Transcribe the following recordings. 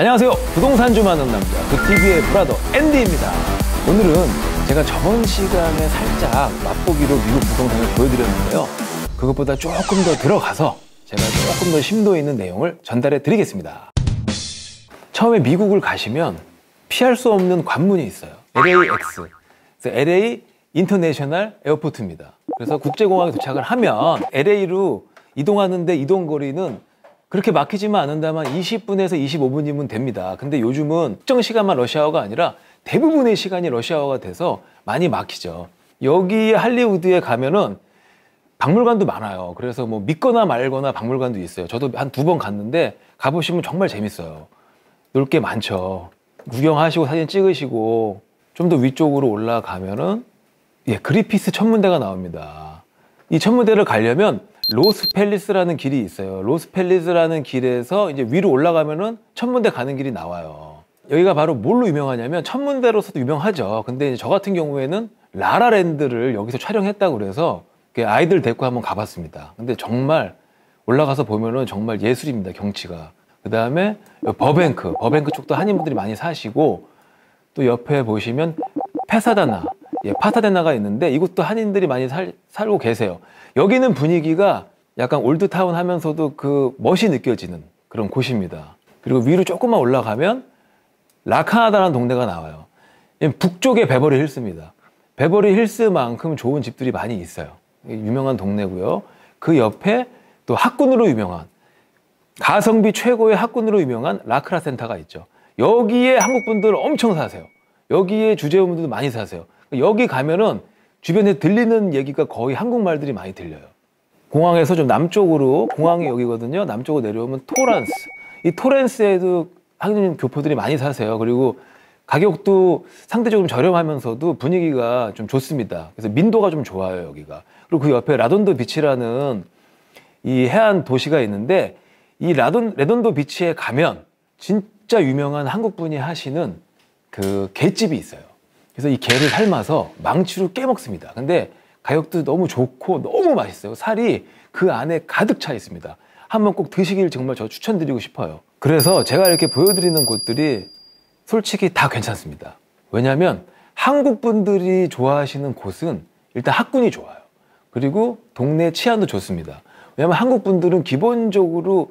안녕하세요. 부동산 주만은 남자, 뷰티비의 그 브라더 앤디입니다. 오늘은 제가 저번 시간에 살짝 맛보기로 미국 부동산을 보여드렸는데요. 그것보다 조금 더 들어가서 제가 조금 더 심도 있는 내용을 전달해 드리겠습니다. 처음에 미국을 가시면 피할 수 없는 관문이 있어요. LAX. LA 인터내셔널 에어포트입니다. 그래서 국제공항에 도착을 하면 LA로 이동하는데 이동 거리는 그렇게 막히지만 않는다면 20분에서 25분이면 됩니다. 근데 요즘은 특정 시간만 러시아어가 아니라 대부분의 시간이 러시아어가 돼서 많이 막히죠. 여기 할리우드에 가면은 박물관도 많아요. 그래서 뭐 믿거나 말거나 박물관도 있어요. 저도 한 두 번 갔는데 가보시면 정말 재밌어요. 놀 게 많죠. 구경하시고 사진 찍으시고 좀 더 위쪽으로 올라가면은 예, 그리피스 천문대가 나옵니다. 이 천문대를 가려면 로스펠리스라는 길이 있어요. 로스펠리스라는 길에서 이제 위로 올라가면은 천문대 가는 길이 나와요. 여기가 바로 뭘로 유명하냐면 천문대로서도 유명하죠. 근데 저 같은 경우에는 라라랜드를 여기서 촬영했다고 그래서 아이들 데리고 한번 가봤습니다. 근데 정말 올라가서 보면은 정말 예술입니다. 경치가. 그 다음에 버뱅크, 버뱅크 쪽도 한인분들이 많이 사시고 또 옆에 보시면 페사다나 예, 파타데나가 있는데 이곳도 한인들이 많이 살, 살고 계세요. 여기는 분위기가 약간 올드타운 하면서도 그 멋이 느껴지는 그런 곳입니다. 그리고 위로 조금만 올라가면 라카나다라는 동네가 나와요. 예, 북쪽의 베버리 힐스입니다. 베버리 힐스만큼 좋은 집들이 많이 있어요. 유명한 동네고요. 그 옆에 또 학군으로 유명한 가성비 최고의 학군으로 유명한 라크라 센터가 있죠. 여기에 한국 분들 엄청 사세요. 여기에 주재원분들도 많이 사세요. 여기 가면은 주변에 들리는 얘기가 거의 한국말들이 많이 들려요. 공항에서 좀 남쪽으로 공항이 여기거든요. 남쪽으로 내려오면 토란스. 이토란스에도 한국인 교포들이 많이 사세요. 그리고 가격도 상대적으로 저렴하면서도 분위기가 좀 좋습니다. 그래서 민도가 좀 좋아요, 여기가. 그리고 그 옆에 라돈도 비치라는 이 해안 도시가 있는데 이 라돈 레돈도 비치에 가면 진짜 유명한 한국분이 하시는 그 갯집이 있어요. 그래서 이 게를 삶아서 망치로 깨먹습니다. 근데 가격도 너무 좋고 너무 맛있어요. 살이 그 안에 가득 차 있습니다. 한번 꼭 드시길 정말 저 추천드리고 싶어요. 그래서 제가 이렇게 보여드리는 곳들이 솔직히 다 괜찮습니다. 왜냐하면 한국 분들이 좋아하시는 곳은 일단 학군이 좋아요. 그리고 동네 치안도 좋습니다. 왜냐하면 한국 분들은 기본적으로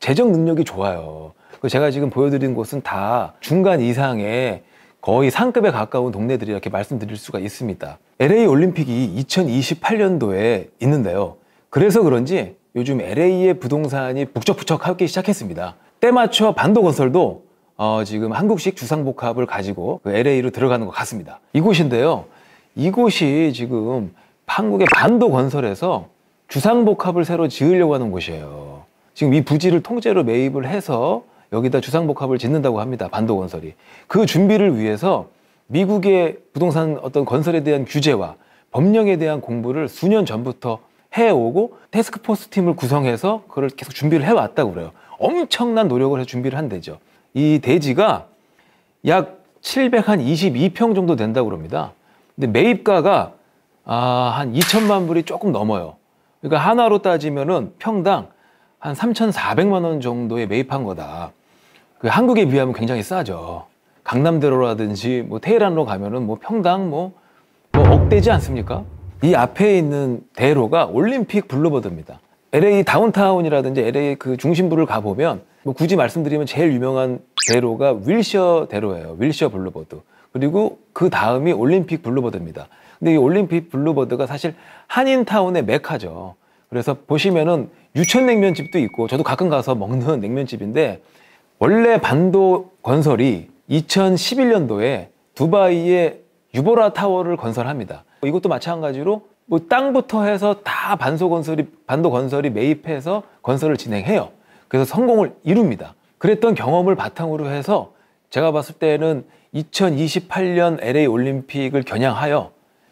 재정 능력이 좋아요. 그 제가 지금 보여드린 곳은 다 중간 이상의 거의 상급에 가까운 동네들이 이렇게 말씀드릴 수가 있습니다. LA 올림픽이 2028년도에 있는데요. 그래서 그런지 요즘 LA의 부동산이 북적북적 하기 시작했습니다. 때맞춰 반도건설도 어, 지금 한국식 주상복합을 가지고 그 LA로 들어가는 것 같습니다. 이곳인데요. 이곳이 지금 한국의 반도건설에서 주상복합을 새로 지으려고 하는 곳이에요. 지금 이 부지를 통째로 매입을 해서 여기다 주상복합을 짓는다고 합니다. 반도 건설이. 그 준비를 위해서 미국의 부동산 어떤 건설에 대한 규제와 법령에 대한 공부를 수년 전부터 해오고 테스크포스 팀을 구성해서 그걸 계속 준비를 해왔다고 그래요. 엄청난 노력을 해 준비를 한 대죠. 이 대지가 약 722평 정도 된다고 그럽니다. 근데 매입가가 아, 한 2천만 불이 조금 넘어요. 그러니까 하나로 따지면은 평당 한 3,400만 원 정도에 매입한 거다. 그 한국에 비하면 굉장히 싸죠. 강남대로라든지 뭐 테헤란로 가면은 뭐 평당 뭐, 뭐 억대지 않습니까? 이 앞에 있는 대로가 올림픽 블루버드입니다. LA 다운타운이라든지 LA 그 중심부를 가보면 뭐 굳이 말씀드리면 제일 유명한 대로가 윌셔 대로예요. 윌셔 블루버드. 그리고 그 다음이 올림픽 블루버드입니다. 근데 이 올림픽 블루버드가 사실 한인타운의 메카죠. 그래서 보시면은 유천냉면집도 있고 저도 가끔 가서 먹는 냉면집인데 원래 반도 건설이 2011년도에 두바이에 유보라 타워를 건설합니다. 이것도 마찬가지로 뭐 땅부터 해서 다 반소 건설이 반도 건설이 매입해서 건설을 진행해요. 그래서 성공을 이룹니다. 그랬던 경험을 바탕으로 해서 제가 봤을 때는 2028년 LA 올림픽을 겨냥하여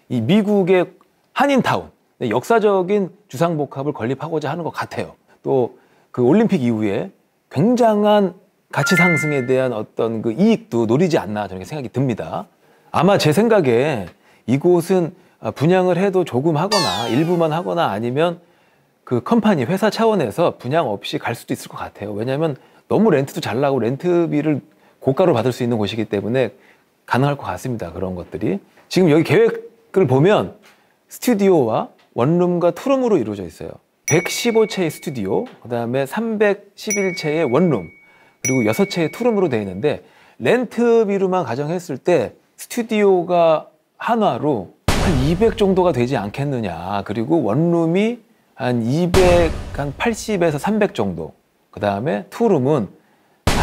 이 미국의 한인타운 네, 역사적인 주상복합을 건립하고자 하는 것 같아요. 또 그 올림픽 이후에 굉장한 가치 상승에 대한 어떤 그 이익도 노리지 않나 저는 생각이 듭니다. 아마 제 생각에 이곳은 아, 분양을 해도 조금 하거나 일부만 하거나 아니면 그 컴파니 회사 차원에서 분양 없이 갈 수도 있을 것 같아요. 왜냐하면 너무 렌트도 잘 나고 렌트비를 고가로 받을 수 있는 곳이기 때문에 가능할 것 같습니다. 그런 것들이 지금 여기 계획을 보면 스튜디오와 원룸과 투룸으로 이루어져 있어요. 115채의 스튜디오, 그 다음에 311채의 원룸, 그리고 여섯 채의 투룸으로 되어 있는데 렌트비로만 가정했을 때 스튜디오가 하나로 한 200 정도가 되지 않겠느냐. 그리고 원룸이 한 200, 한 80에서 300 정도. 그 다음에 투룸은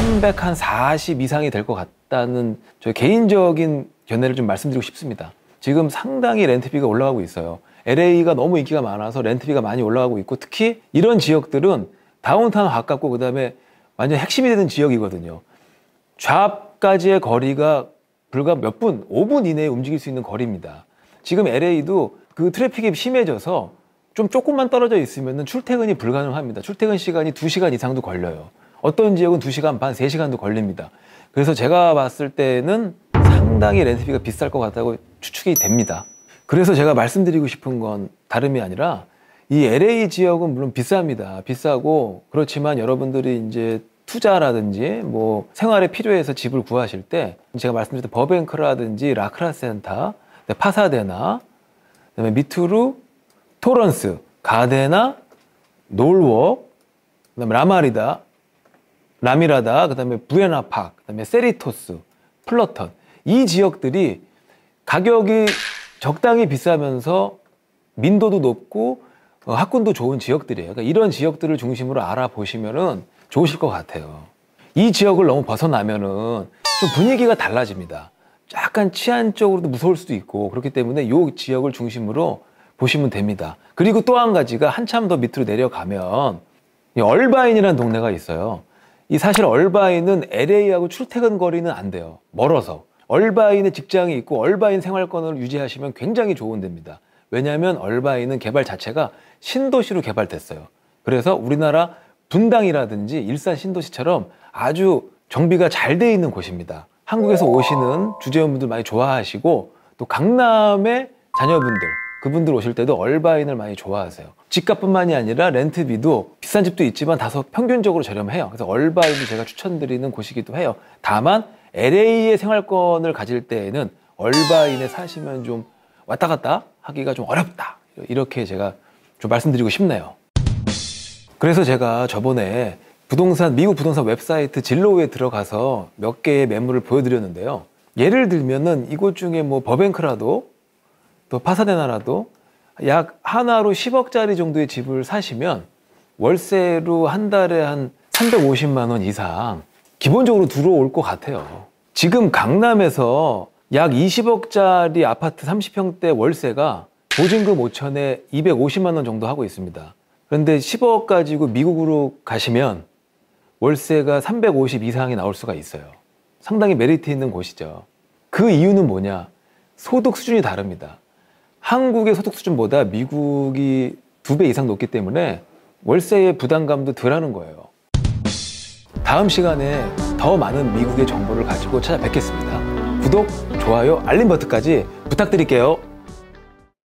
3 0한 40 이상이 될 것 같다는 저 개인적인 견해를 좀 말씀드리고 싶습니다. 지금 상당히 렌트비가 올라가고 있어요. LA가 너무 인기가 많아서 렌트비가 많이 올라가고 있고 특히 이런 지역들은 다운타운 가깝고 그 다음에 완전 핵심이 되는 지역이거든요. 좌까지의 거리가 불과 몇 분, 5분 이내에 움직일 수 있는 거리입니다. 지금 LA도 그 트래픽이 심해져서 좀 조금만 떨어져 있으면 출퇴근이 불가능합니다. 출퇴근 시간이 2시간 이상도 걸려요. 어떤 지역은 2시간 반, 3시간도 걸립니다. 그래서 제가 봤을 때는 상당히 렌트비가 비쌀 것 같다고 추측이 됩니다. 그래서 제가 말씀드리고 싶은 건 다름이 아니라 이 LA 지역은 물론 비쌉니다. 비싸고 그렇지만 여러분들이 이제 투자라든지 뭐 생활에 필요해서 집을 구하실 때 제가 말씀드렸던 버뱅크라든지 라크라센터, 네, 파사데나, 그다음에 미투루, 토런스, 가데나, 놀웍, 그다음에 라마리다, 라미라다, 그다음에 부에나팍, 그다음에 세리토스, 플러턴 이 지역들이 가격이 적당히 비싸면서 민도도 높고 어, 학군도 좋은 지역들이에요. 그러니까 이런 지역들을 중심으로 알아보시면은 좋으실 것 같아요. 이 지역을 너무 벗어나면은 좀 분위기가 달라집니다. 약간 치안 적으로도 무서울 수도 있고 그렇기 때문에 이 지역을 중심으로 보시면 됩니다. 그리고 또 한 가지가 한참 더 밑으로 내려가면 이 얼바인이라는 동네가 있어요. 이 사실 얼바인은 LA하고 출퇴근 거리는 안 돼요. 멀어서. 얼바인의 직장이 있고 얼바인 생활권을 유지하시면 굉장히 좋은 데입니다. 왜냐하면 얼바인은 개발 자체가 신도시로 개발됐어요. 그래서 우리나라 분당이라든지 일산 신도시처럼 아주 정비가 잘 돼 있는 곳입니다. 한국에서 오시는 주재원분들 많이 좋아하시고 또 강남의 자녀분들 그분들 오실 때도 얼바인을 많이 좋아하세요. 집값뿐만이 아니라 렌트비도 비싼 집도 있지만 다소 평균적으로 저렴해요. 그래서 얼바인을 제가 추천드리는 곳이기도 해요. 다만 LA의 생활권을 가질 때에는 얼바인에 사시면 좀 왔다 갔다 하기가 좀 어렵다. 이렇게 제가 좀 말씀드리고 싶네요. 그래서 제가 저번에 부동산 미국 부동산 웹사이트 진로에 들어가서 몇 개의 매물을 보여드렸는데요. 예를 들면은 이곳 중에 뭐 버뱅크라도 또 파사데나라도 약 하나로 10억짜리 정도의 집을 사시면 월세로 한 달에 한 350만 원 이상 기본적으로 들어올 것 같아요. 지금 강남에서 약 20억짜리 아파트 30평대 월세가 보증금 5천에 250만 원 정도 하고 있습니다. 그런데 10억 가지고 미국으로 가시면 월세가 350 이상이 나올 수가 있어요. 상당히 메리트 있는 곳이죠. 그 이유는 뭐냐? 소득 수준이 다릅니다. 한국의 소득 수준보다 미국이 두 배 이상 높기 때문에 월세의 부담감도 덜하는 거예요. 다음 시간에 더 많은 미국의 정보를 가지고 찾아뵙겠습니다. 구독, 좋아요, 알림 버튼까지 부탁드릴게요.